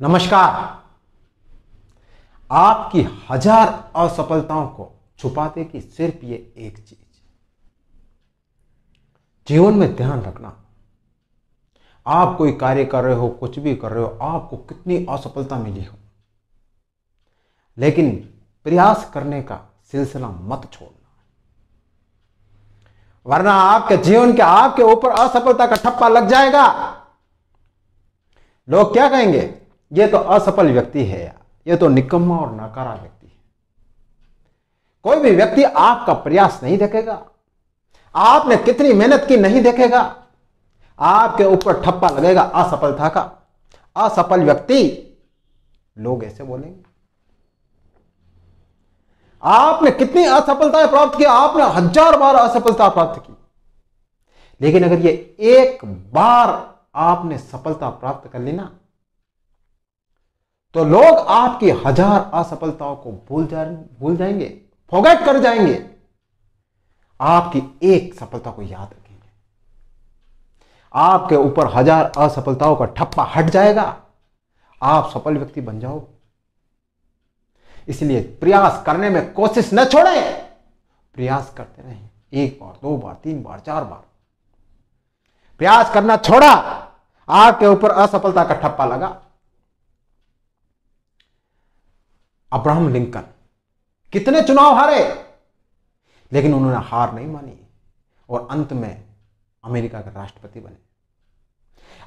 नमस्कार आपकी हजार असफलताओं को छुपा देगी सिर्फ ये एक चीज जीवन में ध्यान रखना आप कोई कार्य कर रहे हो कुछ भी कर रहे हो आपको कितनी असफलता मिली हो लेकिन प्रयास करने का सिलसिला मत छोड़ना वरना आपके जीवन के आपके ऊपर असफलता का ठप्पा लग जाएगा लोग क्या कहेंगे ये तो असफल व्यक्ति है ये तो निकम्मा और नाकारा व्यक्ति है कोई भी व्यक्ति आपका प्रयास नहीं देखेगा आपने कितनी मेहनत की नहीं देखेगा आपके ऊपर ठप्पा लगेगा असफलता का असफल व्यक्ति लोग ऐसे बोलेंगे आपने कितनी असफलताएं प्राप्त की आपने हजार बार असफलता प्राप्त की लेकिन अगर ये एक बार आपने सफलता प्राप्त कर ली ना तो लोग आपकी हजार असफलताओं को भूल जा भूल जाएंगे फोगेट कर जाएंगे आपकी एक सफलता को याद रखेंगे आपके ऊपर हजार असफलताओं का ठप्पा हट जाएगा आप सफल व्यक्ति बन जाओ इसलिए प्रयास करने में कोशिश न छोड़ें प्रयास करते रहें एक बार दो बार तीन बार चार बार प्रयास करना छोड़ा आपके ऊपर असफलता का ठप्पा लगा अब्राहम लिंकन कितने चुनाव हारे लेकिन उन्होंने हार नहीं मानी और अंत में अमेरिका के राष्ट्रपति बने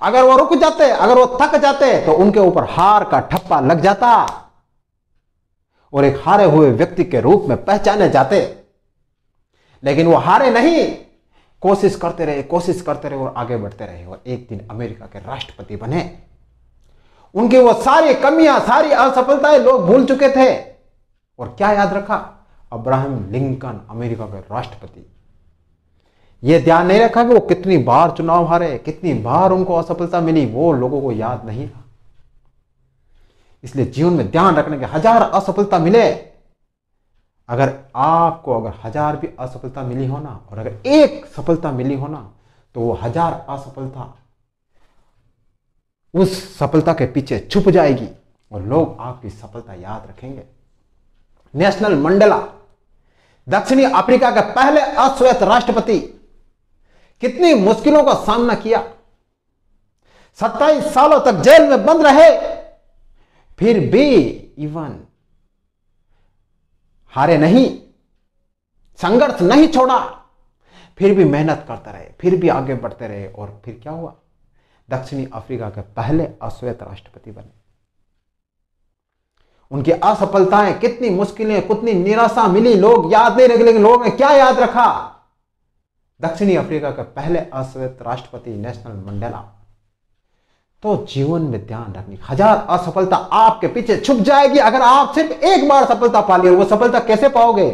अगर वो रुक जाते अगर वो थक जाते तो उनके ऊपर हार का ठप्पा लग जाता और एक हारे हुए व्यक्ति के रूप में पहचाने जाते लेकिन वो हारे नहीं कोशिश करते रहे कोशिश करते रहे और आगे बढ़ते रहे और एक दिन अमेरिका के राष्ट्रपति बने उनकी वो सारी कमियां सारी असफलताएं लोग भूल चुके थे और क्या याद रखा अब्राहम लिंकन अमेरिका के राष्ट्रपति ये ध्यान नहीं रखा कि वो कितनी बार चुनाव हारे कितनी बार उनको असफलता मिली वो लोगों को याद नहीं रहा इसलिए जीवन में ध्यान रखने के हजार असफलता मिले अगर आपको अगर हजार भी असफलता मिली हो ना और अगर एक सफलता मिली हो ना तो वो हजार असफलता उस सफलता के पीछे छुप जाएगी और लोग आपकी सफलता याद रखेंगे नेशनल मंडला दक्षिणी अफ्रीका के पहले अश्वेत राष्ट्रपति कितनी मुश्किलों का सामना किया सत्ताईस सालों तक जेल में बंद रहे फिर भी इवन हारे नहीं संघर्ष नहीं छोड़ा फिर भी मेहनत करते रहे फिर भी आगे बढ़ते रहे और फिर क्या हुआ दक्षिणी अफ्रीका के पहले अश्वेत राष्ट्रपति बने उनकी असफलताएं कितनी मुश्किलें कितनी निराशा मिली लोग याद नहीं रखे लेकिन लोगों ने क्या याद रखा दक्षिणी अफ्रीका के पहले अश्वेत राष्ट्रपति नेशनल मंडेला तो जीवन में ध्यान रखनी हजार असफलता आपके पीछे छुप जाएगी अगर आप सिर्फ एक बार सफलता पा लिया वो सफलता कैसे पाओगे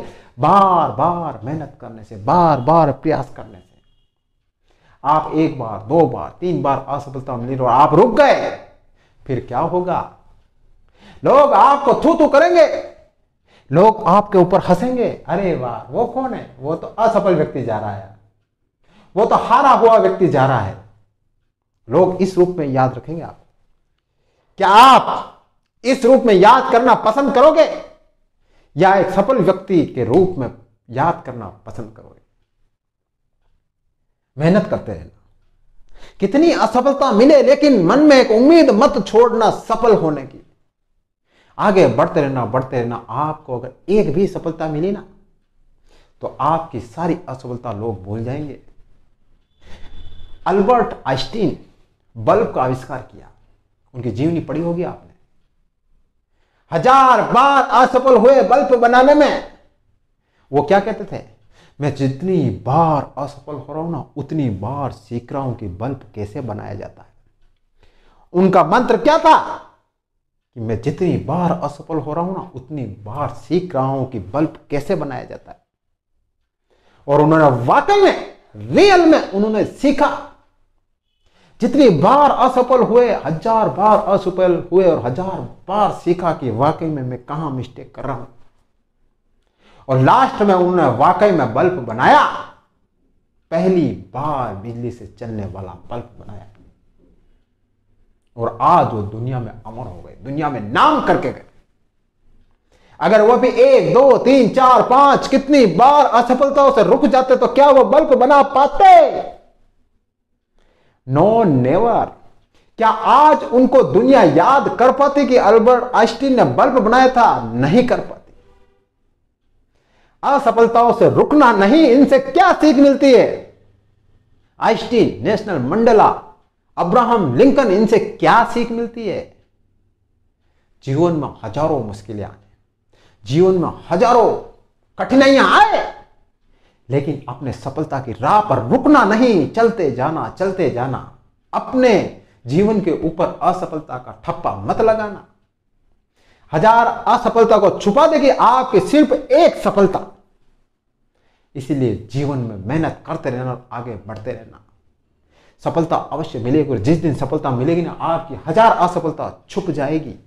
बार बार मेहनत करने से बार बार प्रयास करने से आप एक बार दो बार तीन बार असफलता में और आप रुक गए फिर क्या होगा लोग आपको थू थू करेंगे लोग आपके ऊपर हंसेंगे अरे वाह वो कौन है वो तो असफल व्यक्ति जा रहा है वो तो हारा हुआ व्यक्ति जा रहा है लोग इस रूप में याद रखेंगे आप क्या आप इस रूप में याद करना पसंद करोगे या एक सफल व्यक्ति के रूप में याद करना पसंद करोगे मेहनत करते रहना कितनी असफलता मिले लेकिन मन में एक उम्मीद मत छोड़ना सफल होने की आगे बढ़ते रहना बढ़ते रहना आपको अगर एक भी सफलता मिली ना तो आपकी सारी असफलता लोग भूल जाएंगे अल्बर्ट आइस्टीन बल्ब का आविष्कार किया उनकी जीवनी पड़ी होगी आपने हजार बार असफल हुए बल्ब बनाने में वो क्या कहते थे मैं जितनी बार असफल हो रहा हूं ना उतनी बार सीख रहा हूं कि बल्ब कैसे बनाया जाता है उनका मंत्र क्या था कि मैं जितनी बार असफल हो रहा हूं ना उतनी बार सीख रहा हूं कि बल्ब कैसे बनाया जाता है और उन्होंने वाकई में रियल में उन्होंने सीखा जितनी बार असफल हुए हजार बार असफल हुए और हजार बार सीखा कि वाकई में मैं कहा मिस्टेक कर रहा हूं और लास्ट में उन्होंने वाकई में बल्ब बनाया पहली बार बिजली से चलने वाला बल्ब बनाया और आज वो दुनिया में अमर हो गए दुनिया में नाम करके गए अगर वह भी एक दो तीन चार पांच कितनी बार असफलताओं से रुक जाते तो क्या वो बल्ब बना पाते नो नेवर क्या आज उनको दुनिया याद कर पाती कि अल्बर्ट आइंस्टीन ने बल्ब बनाया था नहीं कर पाते असफलताओं से रुकना नहीं इनसे क्या सीख मिलती है Einstein Nelson Mandela Abraham Lincoln इनसे क्या सीख मिलती है जीवन में हजारों मुश्किलें आए जीवन में हजारों कठिनाइयां आए लेकिन अपने सफलता की राह पर रुकना नहीं चलते जाना चलते जाना अपने जीवन के ऊपर असफलता का ठप्पा मत लगाना हजार असफलता को छुपा देगी आपके सिर्फ एक सफलता इसलिए जीवन में मेहनत करते रहना और आगे बढ़ते रहना सफलता अवश्य मिलेगी और जिस दिन सफलता मिलेगी ना आपकी हजार असफलता छुप जाएगी